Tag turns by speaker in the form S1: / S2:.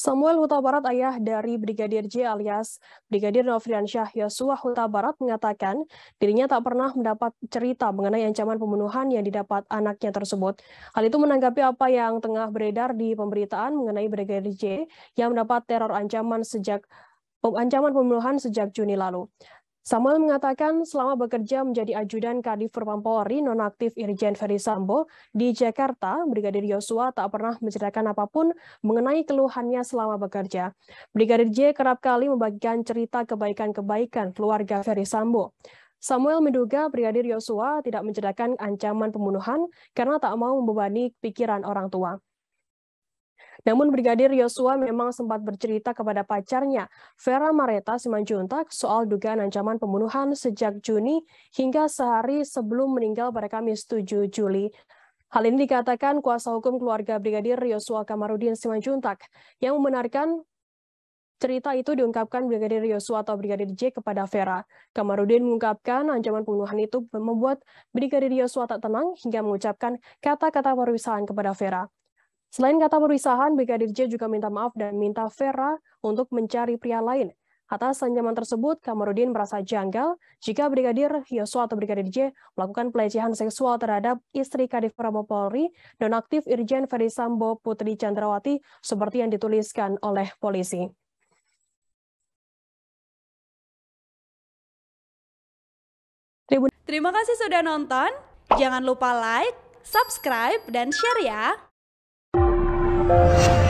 S1: Samuel Huta Barat, ayah dari Brigadir J alias Brigadir Syah Yosua Huta Barat mengatakan dirinya tak pernah mendapat cerita mengenai ancaman pembunuhan yang didapat anaknya tersebut. Hal itu menanggapi apa yang tengah beredar di pemberitaan mengenai Brigadir J yang mendapat teror ancaman sejak ancaman pembunuhan sejak Juni lalu. Samuel mengatakan selama bekerja menjadi ajudan Kadif Propam Polri nonaktif Irjen Ferry Sambo di Jakarta, Brigadir Yosua tak pernah menceritakan apapun mengenai keluhannya selama bekerja. Brigadir J kerap kali membagikan cerita kebaikan-kebaikan keluarga Ferry Sambo. Samuel menduga Brigadir Yosua tidak menceritakan ancaman pembunuhan karena tak mau membebani pikiran orang tua. Namun Brigadir Yosua memang sempat bercerita kepada pacarnya, Vera Mareta Simanjuntak, soal dugaan ancaman pembunuhan sejak Juni hingga sehari sebelum meninggal pada Kamis 7 Juli. Hal ini dikatakan kuasa hukum keluarga Brigadir Yosua Kamarudin Simanjuntak yang membenarkan Cerita itu diungkapkan Brigadir Yosua atau Brigadir J kepada Vera. Kamarudin mengungkapkan ancaman pembunuhan itu membuat Brigadir Yosua tak tenang hingga mengucapkan kata-kata perpisahan kepada Vera. Selain kata perpisahan, Brigadir J juga minta maaf dan minta Vera untuk mencari pria lain. Atas ancaman tersebut, Kamarudin merasa janggal jika Brigadir Yosua atau Brigadir J melakukan pelecehan seksual terhadap istri Kadif Prabowo Polri dan Irjen Ferry Sambo Putri Chandrawati seperti yang dituliskan oleh polisi. Terima kasih sudah nonton. Jangan lupa like, subscribe, dan share ya. Thank you.